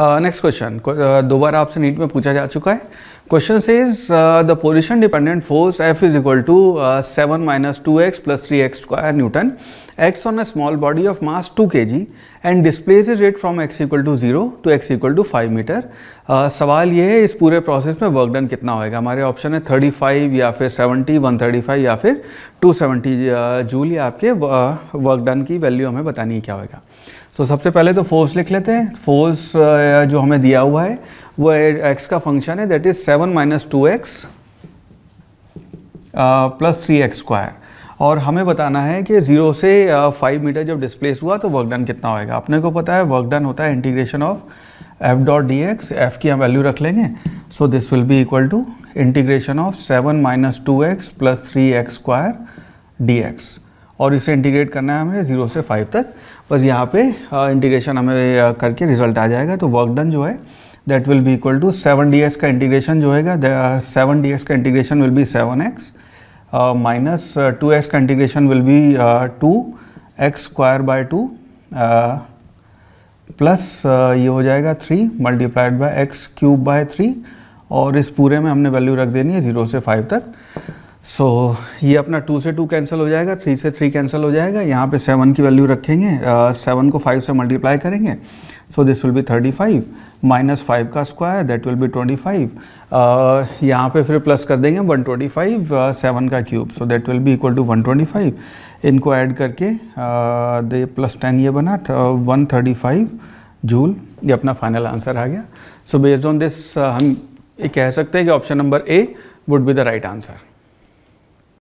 next uh, question uh, दोबारा आपसे NEET में पूछा जा चुका है question is the position dependent force F is equal to seven minus two x plus three x square newton x on a small body of mass two k g and displace is it from x equal to zero to x equal to five metre सवाल ये है इस पूरे process में work done कितना होएगा हमारे option है थर्टी फाइव या फिर सेवेंटी वन थर्टी फाइव या फिर टू सेवेंटी जूल या आपके वर्क uh, डन की वैल्यू हमें बतानी है क्या होगा तो so, सबसे पहले तो फोर्स लिख लेते हैं फोर्स uh, जो हमें दिया हुआ है वो एक्स का फंक्शन है that is seven minus two x plus three x square और हमें बताना है कि जीरो से फाइव uh, मीटर जब डिस्प्लेस हुआ तो वर्क डन कितना होएगा अपने को पता है वर्क डन होता है integration of F dot d x F की हम वैल्यू रख लेंगे so this will be equal to integration of seven minus two x plus three x square d x और इसे इंटीग्रेट करना है हमें ज़ीरो से फाइव तक बस यहाँ पे इंटीग्रेशन uh, हमें uh, करके रिजल्ट आ जाएगा तो वर्क डन जो है that will be equal to seven d का इंटीग्रेशन जो है सेवन डी का integration will be seven x minus two x का integration will be two x square by two plus ये हो जाएगा three multiplied by x cube by three और इस पूरे में हमने वैल्यू रख देनी है ज़ीरो से फाइव तक सो so, ये अपना टू से टू कैंसिल हो जाएगा थ्री से थ्री कैंसिल हो जाएगा यहाँ पे सेवन की वैल्यू रखेंगे सेवन uh, को फाइव से मल्टीप्लाई करेंगे so this will be 35 minus five का square that will be 25 uh, यहाँ पे फिर प्लस कर देंगे 125 ट्वेंटी फाइव सेवन का cube so that will be equal to 125 इनको ऐड करके uh, दे प्लस टेन ये बना वन थर्टी फाइव जूल ये अपना फाइनल आंसर आ गया सो बेस्ड ऑन दिस हम ये कह सकते हैं कि option number A would be the right answer